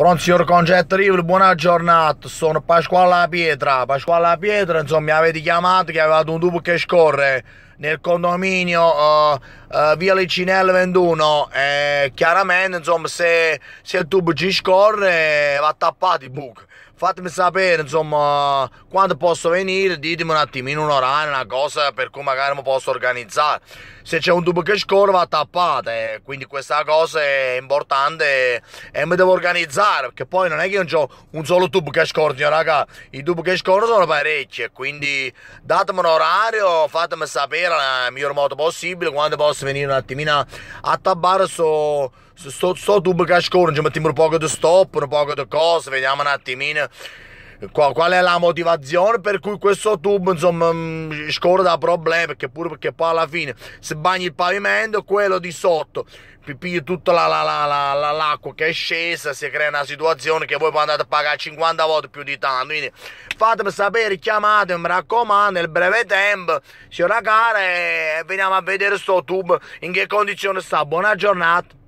Pronto signor concettivo, buona giornata, sono Pasquale La Pietra. Pasquale La Pietra, insomma, mi avete chiamato che avevate un tubo che scorre nel condominio uh, uh, Via Licinella 21 e chiaramente insomma se, se il tubo ci scorre va tappato il buco fatemi sapere insomma quando posso venire ditemi un attimino un orario una cosa per cui magari mi posso organizzare se c'è un tubo che scorre va tappato eh, quindi questa cosa è importante e, e, mi devo organizzare perché poi non è che io ho un solo tubo che scorre raga i tubi che scorrono sono parecchi quindi datemi un orario fatemi sapere nera nel miglior modo possibile, quando posso venire un attimino a tabbare sto, sto, sto tubo cascone, ci mettiamo un po' di stop, un po' di cose, vediamo un attimino qual è la motivazione per cui questo tubo insomma mm, scorda problemi perché pure perché poi alla fine se bagni il pavimento quello di sotto pigli tutta la, la, la, l'acqua che è scesa si crea una situazione che voi poi andate a pagare 50 volte più di tanto quindi fatemi sapere chiamatemi mi raccomando nel breve tempo signora cara e veniamo a vedere sto tubo in che condizione sta buona giornata